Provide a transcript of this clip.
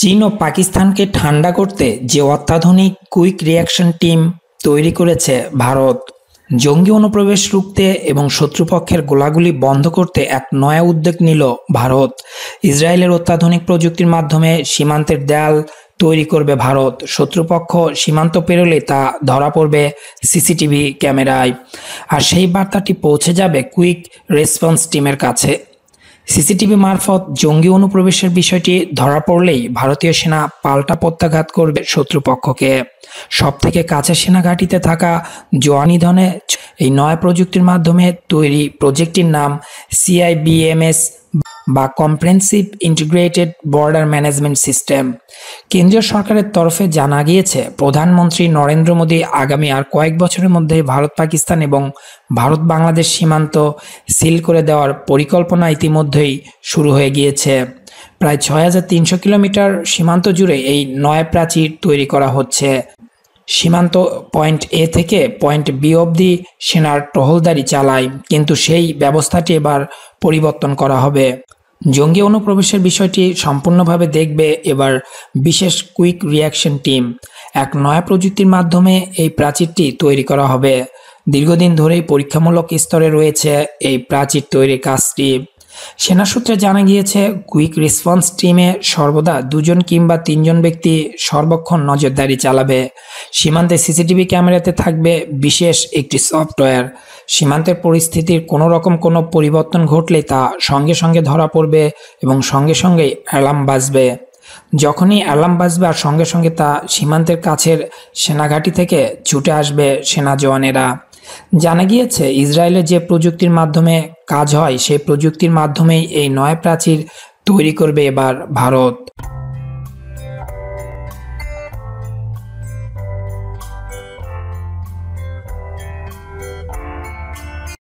চীন ও পাকিস্তানকে ঠান্ডা করতে যে অত্যাধুনিক কুইক রিয়াকশন টিম তৈরি করেছে ভারত জঙ্গি অনুপ্রবেশ রুখতে এবং শত্রুপক্ষের গোলাগুলি বন্ধ করতে এক নয়া উদ্যোগ নিল ভারত ইসরায়েলের অত্যাধুনিক প্রযুক্তির মাধ্যমে সীমান্তের দেয়াল তৈরি করবে ভারত শত্রুপক্ষ সীমান্ত পেরোলে তা ধরা পড়বে সিসিটিভি ক্যামেরায় আর সেই বার্তাটি পৌঁছে যাবে কুইক রেসপন্স টিমের কাছে সিসিটিভি মারফত জঙ্গি অনুপ্রবেশের বিষয়টি ধরা পড়লেই ভারতীয় সেনা পাল্টা প্রত্যাঘাত করবে শত্রুপক্ষকে সব থেকে কাছের সেনা ঘাঁটিতে থাকা জোয়ানিধনে এই নয় প্রযুক্তির মাধ্যমে তৈরি প্রজেক্টটির নাম সিআইবিএমএস বা comprehensive integrated border management system কেন্দ্রীয় সরকারের তরফে জানা গিয়েছে প্রধানমন্ত্রী নরেন্দ্র মোদী আগামী আর কয়েক বছরের মধ্যে ভারত পাকিস্তান এবং ভারত বাংলাদেশ সীমান্ত সিল করে দেওয়ার পরিকল্পনা ইতিমধ্যেই শুরু হয়ে গিয়েছে প্রায় ছয় হাজার তিনশো কিলোমিটার সীমান্ত জুড়ে এই নয় প্রাচীর তৈরি করা হচ্ছে সীমান্ত পয়েন্ট এ থেকে পয়েন্ট বি অবধি সেনার টহলদারি চালায় কিন্তু সেই ব্যবস্থাটি এবার পরিবর্তন করা হবে জঙ্গি অনুপ্রবেশের বিষয়টি সম্পূর্ণভাবে দেখবে এবার বিশেষ কুইক রিয়াকশন টিম এক নয়া প্রযুক্তির মাধ্যমে এই প্রাচীরটি তৈরি করা হবে দীর্ঘদিন ধরেই পরীক্ষামূলক স্তরে রয়েছে এই প্রাচীর তৈরির কাজটি সেনা সূত্রে জানা গিয়েছে কুইক রেসপন্স টিমে সর্বদা দুজন কিংবা তিনজন ব্যক্তি সর্বক্ষণ নজরদারি চালাবে সীমান্তে সিসিটিভি ক্যামেরাতে থাকবে বিশেষ একটি সফটওয়্যার সীমান্তের পরিস্থিতির কোনো রকম কোনো পরিবর্তন ঘটলে তা সঙ্গে সঙ্গে ধরা পড়বে এবং সঙ্গে সঙ্গে অ্যালার্ম বাজবে যখনই অ্যালার্ম বাজবে আর সঙ্গে সঙ্গে তা সীমান্তের কাছের সেনাঘাঁটি থেকে ছুটে আসবে সেনা জওয়ানেরা জানা গিয়েছে ইসরায়েলের যে প্রযুক্তির মাধ্যমে কাজ হয় সেই প্রযুক্তির মাধ্যমেই এই নয় প্রাচীর তৈরি করবে এবার ভারত